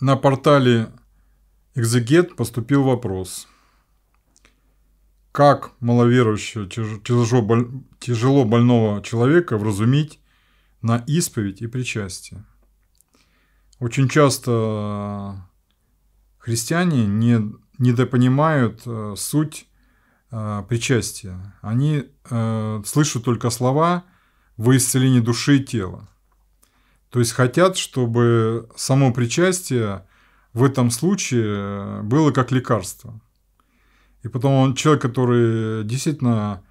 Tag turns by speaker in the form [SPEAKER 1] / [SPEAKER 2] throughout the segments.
[SPEAKER 1] на портале Exeget поступил вопрос. Как маловерующего тяжело больного человека вразумить на исповедь и причастие? Очень часто христиане не, недопонимают э, суть э, причастия. Они э, слышат только слова «вы исцеление души и тела». То есть хотят, чтобы само причастие в этом случае э, было как лекарство. И потом он человек, который действительно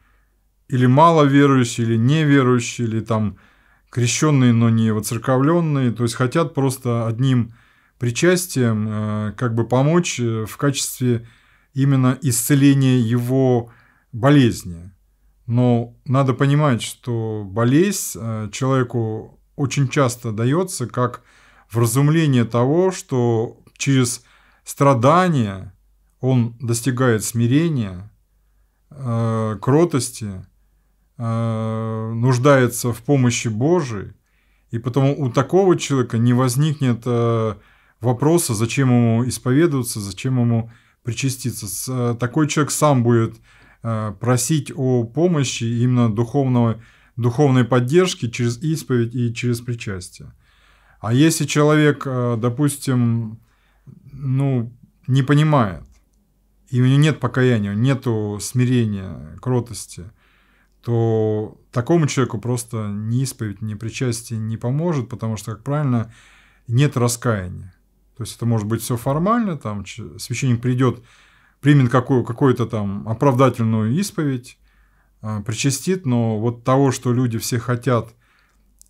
[SPEAKER 1] или мало верующий, или неверующий, или там крещенные, но не воцерковленные, то есть хотят просто одним причастием э, как бы помочь э, в качестве именно исцеления его болезни. Но надо понимать, что болезнь человеку очень часто дается как вразумление того, что через страдания он достигает смирения, э, кротости, э, нуждается в помощи Божией, и потому у такого человека не возникнет э, вопроса, зачем ему исповедоваться, зачем ему причаститься. Э, такой человек сам будет э, просить о помощи именно духовного духовной поддержки через исповедь и через причастие. А если человек, э, допустим, ну, не понимает, и у него нет покаяния, нету смирения, кротости, то такому человеку просто ни исповедь, ни причастие не поможет, потому что, как правильно, нет раскаяния. То есть это может быть все формально, там священник придет, примет какую-то там оправдательную исповедь, а, причастит, но вот того, что люди все хотят,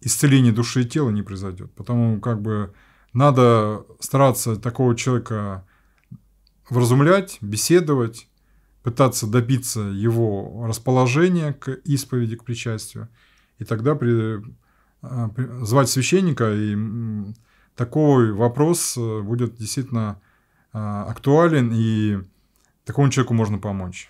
[SPEAKER 1] исцеление души и тела не произойдет. Потому как бы надо стараться такого человека вразумлять, беседовать, пытаться добиться его расположения к исповеди, к причастию. И тогда при, а, при, звать священника, и такой вопрос э, будет действительно а, актуален, и такому человеку можно помочь.